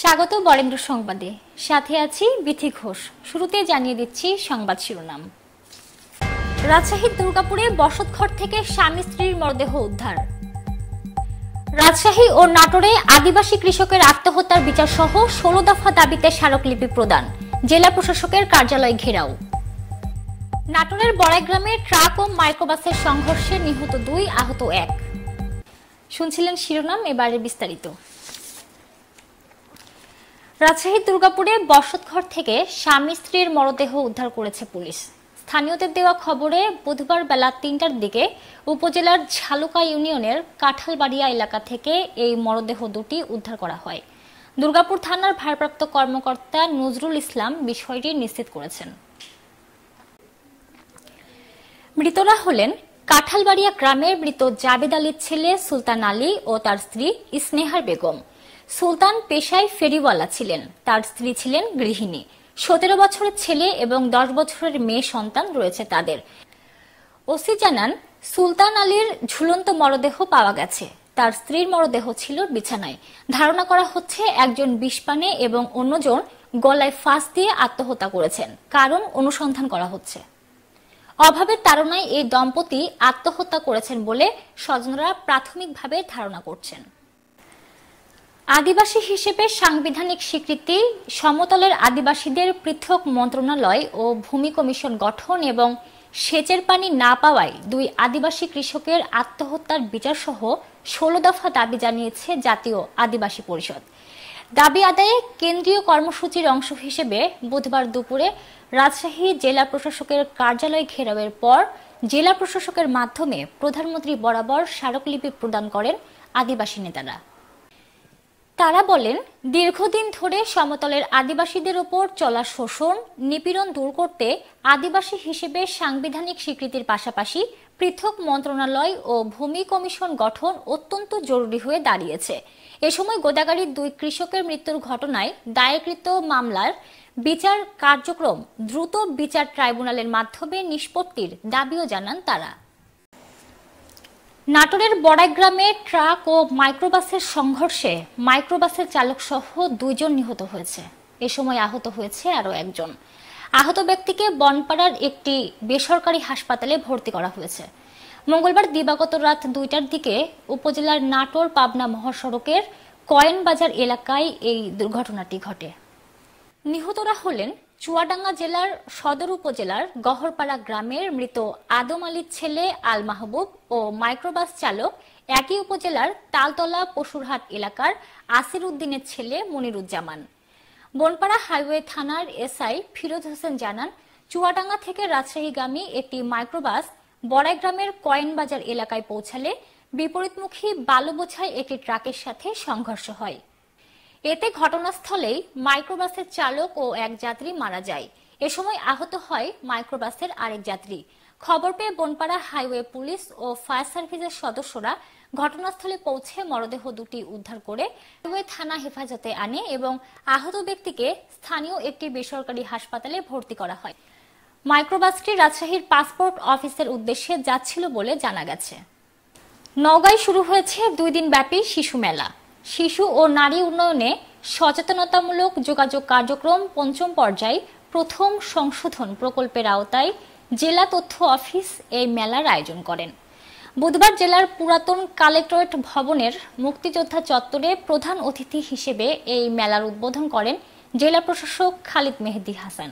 স্বাগত বরেন্দ্র সংবাদে সাথে আছি বিথি ঘোষ শুরুতে জানিয়ে দিচ্ছি সংবাদ শিরোনাম রাজশাহীর দুর্গাপুরে বসতঘর থেকে স্বামী স্ত্রীর মরদেহ উদ্ধার রাজশাহী ও নাটোরে আদিবাসী কৃষকের আত্মহত্যার বিচার সহ ষোলো দফা দাবিতে স্মারকলিপি প্রদান জেলা প্রশাসকের কার্যালয় ঘেরাও নাটোরের বড়াইগ্রামে ট্রাক ও মাইক্রোবাসের সংঘর্ষে নিহত দুই আহত এক শুনছিলেন শিরোনাম এবারে বিস্তারিত রাজশাহী দুর্গাপুরে বসতঘর থেকে স্বামী স্ত্রীর মরদেহ উদ্ধার করেছে পুলিশ স্থানীয়দের দেওয়া খবরে বুধবার বেলা তিনটার দিকে উপজেলার ঝালুকা ইউনিয়নের কাঁঠালবাড়িয়া এলাকা থেকে এই মরদেহ দুটি উদ্ধার করা হয় দুর্গাপুর থানার ভারপ্রাপ্ত কর্মকর্তা নজরুল ইসলাম বিষয়টি নিশ্চিত করেছেন মৃতরা হলেন কাঁঠালবাড়িয়া গ্রামের মৃত জাবেদ আলীর ছেলে সুলতান আলী ও তার স্ত্রী ইসনেহার বেগম সুলতান পেশায় ফেরিওয়ালা ছিলেন তার স্ত্রী ছিলেন গৃহিণী সতেরো বছরের ছেলে এবং দশ বছরের মেয়ে সন্তান রয়েছে তাদের ওসি জানান সুলতান আলীর ঝুলন্ত মরদেহ পাওয়া গেছে তার স্ত্রীর মরদেহ ছিল বিছানায় ধারণা করা হচ্ছে একজন বিষপানে এবং অন্যজন গলায় ফাঁস দিয়ে আত্মহত্যা করেছেন কারণ অনুসন্ধান করা হচ্ছে অভাবের তারণায় এই দম্পতি আত্মহত্যা করেছেন বলে স্বজনরা প্রাথমিকভাবে ধারণা করছেন আদিবাসী হিসেবে সাংবিধানিক স্বীকৃতি সমতলের আদিবাসীদের পৃথক মন্ত্রণালয় ও ভূমি কমিশন গঠন এবং সেচের পানি না পাওয়ায় দুই আদিবাসী কৃষকের আত্মহত্যার বিচারসহ ষোলো দফা দাবি জানিয়েছে জাতীয় আদিবাসী পরিষদ দাবি আদায়ে কেন্দ্রীয় কর্মসূচির অংশ হিসেবে বুধবার দুপুরে রাজশাহী জেলা প্রশাসকের কার্যালয় ঘেরাওয়ের পর জেলা প্রশাসকের মাধ্যমে প্রধানমন্ত্রী বরাবর স্মারকলিপি প্রদান করেন আদিবাসী নেতারা তারা বলেন দীর্ঘদিন ধরে সমতলের আদিবাসীদের ওপর চলা শোষণ নিপীড়ন দূর করতে আদিবাসী হিসেবে সাংবিধানিক স্বীকৃতির পাশাপাশি পৃথক মন্ত্রণালয় ও ভূমি কমিশন গঠন অত্যন্ত জরুরি হয়ে দাঁড়িয়েছে এ সময় গোদাগাড়ির দুই কৃষকের মৃত্যুর ঘটনায় দায়েরকৃত মামলার বিচার কার্যক্রম দ্রুত বিচার ট্রাইব্যুনালের মাধ্যমে নিষ্পত্তির দাবিও জানান তারা নাটোরের বড়াই গ্রামে ট্রাক ও মাইক্রোবাসের সংঘর্ষে মাইক্রোবাসের চালক সহ দুইজন নিহত হয়েছে এ সময় আহত হয়েছে আরও একজন আহত ব্যক্তিকে বনপাড়ার একটি বেসরকারি হাসপাতালে ভর্তি করা হয়েছে মঙ্গলবার দিবাগত রাত দুইটার দিকে উপজেলার নাটোর পাবনা মহাসড়কের কয়েনবাজার এলাকায় এই দুর্ঘটনাটি ঘটে নিহতরা হলেন চুয়াডাঙ্গা জেলার সদর উপজেলার গহরপাড়া গ্রামের মৃত আদম আলীর ছেলে আল মাহবুব ও মাইক্রোবাস চালক একই উপজেলার তালতলা পশুরহাট এলাকার আসির উদ্দিনের ছেলে মনিরুজ্জামান বনপাড়া হাইওয়ে থানার এসআই ফিরোজ হোসেন জানান চুয়াডাঙ্গা থেকে রাজশাহীগামী একটি মাইক্রোবাস বড়াই গ্রামের কয়েনবাজার এলাকায় পৌঁছালে বিপরীতমুখী বালুবোছায় একটি ট্রাকের সাথে সংঘর্ষ হয় এতে ঘটনাস্থলেই মাইক্রোবাসের চালক ও এক যাত্রী মারা যায় এ সময় আহত হয় মাইক্রোবাসের আরেক যাত্রী খবর পেয়ে বনপাড়া হাইওয়ে পুলিশ ও ফায়ার সার্ভিসের সদস্যরা ঘটনাস্থলে পৌঁছে মরদেহ দুটি উদ্ধার করে হাইওয়ে থানা হেফাজতে আনে এবং আহত ব্যক্তিকে স্থানীয় একটি বেসরকারি হাসপাতালে ভর্তি করা হয় মাইক্রোবাসটি রাজশাহীর পাসপোর্ট অফিসের উদ্দেশ্যে যাচ্ছিল বলে জানা গেছে নওগাঁয় শুরু হয়েছে দুই দিন ব্যাপী শিশু মেলা শিশু ও নারী উন্নয়নে সচেতনতামূলক যোগাযোগ কার্যক্রম পঞ্চম পর্যায়ে প্রথম সংশোধন প্রকল্পের আওতায় জেলা তথ্য অফিস এই মেলার আয়োজন করেন বুধবার জেলার পুরাতন কালেক্টরেট ভবনের মুক্তিযোদ্ধা চত্বরে প্রধান অতিথি হিসেবে এই মেলার উদ্বোধন করেন জেলা প্রশাসক খালিদ মেহেদি হাসান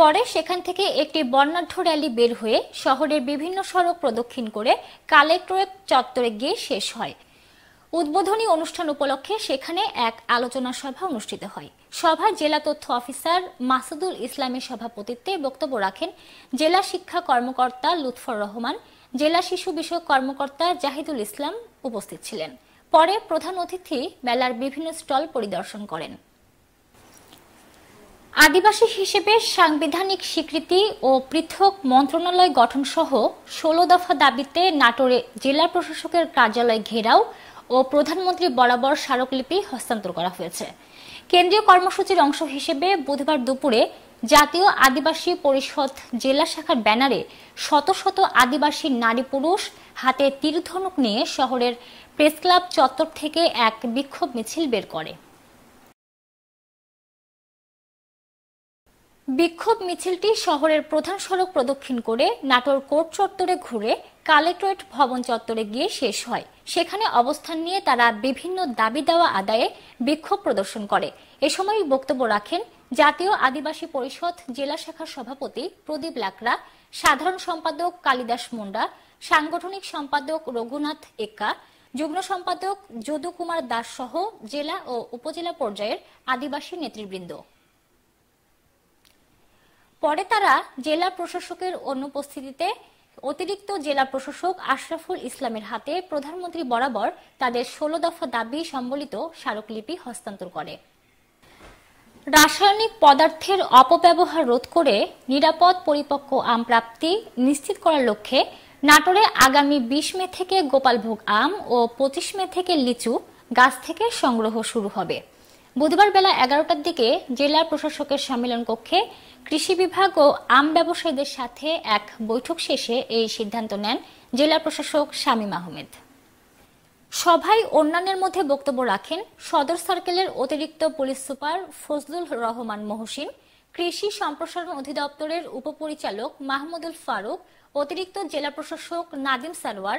পরে সেখান থেকে একটি বর্ণাঢ্য র্যালি বের হয়ে শহরের বিভিন্ন সড়ক প্রদক্ষিণ করে কালেক্টরেট চত্বরে গিয়ে শেষ হয় উদ্বোধনী অনুষ্ঠান উপলক্ষে সেখানে এক আলোচনা সভা অনুষ্ঠিত হয় সভা জেলা তথ্য অফিসার মাসুদুল ইসলামের সভাপতিত্বে বক্তব্য রাখেন জেলা শিক্ষা কর্মকর্তা লুৎফর রহমান জেলা শিশু বিষয়ক কর্মকর্তা জাহিদুল ইসলাম উপস্থিত ছিলেন পরে প্রধান অতিথি মেলার বিভিন্ন স্টল পরিদর্শন করেন আদিবাসী হিসেবে সাংবিধানিক স্বীকৃতি ও পৃথক মন্ত্রণালয় গঠন সহ ষোলো দফা দাবিতে নাটোরে জেলা প্রশাসকের কার্যালয় ঘেরাও ও প্রধানমন্ত্রী বরাবর স্মারকলিপি হস্তান্তর করা হয়েছে কেন্দ্রীয় কর্মসূচির অংশ হিসেবে বুধবার দুপুরে জাতীয় আদিবাসী পরিষদ জেলা শাখার ব্যানারে শত শত আদিবাসী নারী পুরুষ হাতে তীরধনুক নিয়ে শহরের প্রেস ক্লাব চত্বর থেকে এক বিক্ষোভ মিছিল বের করে বিক্ষোভ মিছিলটি শহরের প্রধান সড়ক প্রদক্ষিণ করে নাটোর কোর্ট চত্বরে ঘুরে কালেক্টরেট ভবন চত্বরে গিয়ে শেষ হয় সেখানে অবস্থান নিয়ে তারা বিভিন্ন দাবি দেওয়া আদায়ে বিক্ষোভ প্রদর্শন করে এ সময় বক্তব্য রাখেন জাতীয় আদিবাসী পরিষদ জেলা শাখার সভাপতি প্রদীপ লাকড়া সাধারণ সম্পাদক কালিদাস মুন্ডা সাংগঠনিক সম্পাদক রঘুনাথ এক্কা যুগ্ম সম্পাদক যদু কুমার দাস সহ জেলা ও উপজেলা পর্যায়ের আদিবাসী নেতৃবৃন্দ পরে তারা জেলা প্রশাসকের অনুপস্থিতিতে অতিরিক্ত জেলা প্রশাসক আশরাফুল ইসলামের হাতে প্রধানমন্ত্রী বরাবর তাদের ষোলো দফা দাবি সম্বলিত স্মারকলিপি হস্তান্তর করে রাসায়নিক পদার্থের অপব্যবহার রোধ করে নিরাপদ পরিপক্ক আম প্রাপ্তি নিশ্চিত করার লক্ষ্যে নাটোরে আগামী বিশ মে থেকে গোপালভোগ আম ও পঁচিশ মে থেকে লিচু গাছ থেকে সংগ্রহ শুরু হবে বুধবার বেলা এগারোটার দিকে জেলা প্রশাসকের সম্মেলন কক্ষে কৃষি বিভাগ ও আম ব্যবসায়ীদের সাথে এক বৈঠক শেষে এই সিদ্ধান্ত নেন জেলা প্রশাসক শামীম আহমেদ সভায় অন্যান্যের মধ্যে বক্তব্য রাখেন সদর সার্কেলের অতিরিক্ত পুলিশ সুপার ফজলুল রহমান মহসিন কৃষি সম্প্রসারণ অধিদপ্তরের উপপরিচালক মাহমুদুল ফারুক অতিরিক্ত জেলা প্রশাসক নাদিম সালোয়ার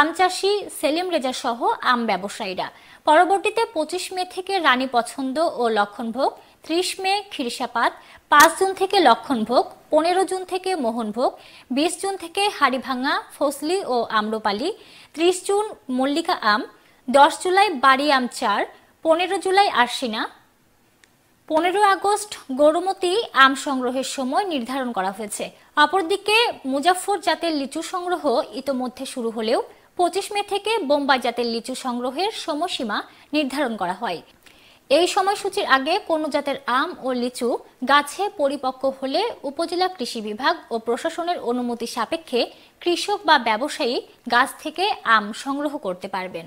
আমচাষি সেলিম রেজা সহ আম ব্যবসায়ীরা পরবর্তীতে পঁচিশ মে থেকে রানী পছন্দ ও লক্ষণভোগ ত্রিশ মে খিরিসাপাত পাঁচ জুন থেকে লক্ষণভোগ পনেরো জুন থেকে মোহনভোগ বিশ জুন থেকে হাড়িভাঙা ফসলি ও আম্রপালি ত্রিশ জুন মল্লিকা আম দশ জুলাই বাড়ি আম চার পনেরো জুলাই আরশিনা পনেরো আগস্ট গরুমতি আম সংগ্রহের সময় নির্ধারণ করা হয়েছে অপরদিকে মুজাফর জাতের লিচু সংগ্রহ ইতোমধ্যে শুরু হলেও পঁচিশ মে থেকে বোম্বাই জাতের লিচু সংগ্রহের সময়সীমা নির্ধারণ করা হয় এই সময়সূচির আগে কোনো জাতের আম ও লিচু গাছে পরিপক্ক হলে উপজেলা কৃষি বিভাগ ও প্রশাসনের অনুমতি সাপেক্ষে কৃষক বা ব্যবসায়ী গাছ থেকে আম সংগ্রহ করতে পারবেন